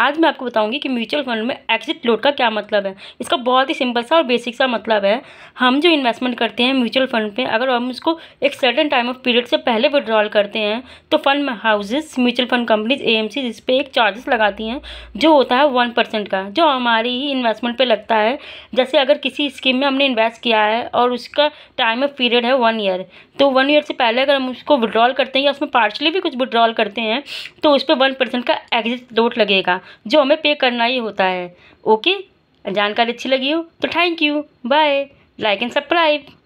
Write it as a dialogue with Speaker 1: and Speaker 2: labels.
Speaker 1: आज मैं आपको बताऊंगी कि म्यूचुअल फंड में एग्जिट लोड का क्या मतलब है इसका बहुत ही सिंपल सा और बेसिक सा मतलब है हम जो इन्वेस्टमेंट करते हैं म्यूचुअल फंड में अगर हम उसको एक सर्टन टाइम ऑफ पीरियड से पहले विड्रॉल करते हैं तो fund houses mutual fund companies A M इस पर एक चार्जेस लगाती हैं जो होता है वन परसेंट का जो हमारी ही इन्वेस्टमेंट पर लगता है जैसे अगर किसी स्कीम में हमने इन्वेस्ट किया है और उसका टाइम ऑफ पीरियड है वन ईयर तो वन ईयर से पहले अगर हम उसको विड्रॉल करते हैं या उसमें पार्शली भी कुछ विड्रॉल करते हैं तो उस पर वन परसेंट का एग्जिट लोड लगेगा जो हमें पे करना ही होता है ओके जानकारी अच्छी लगी हो तो thank you bye like and subscribe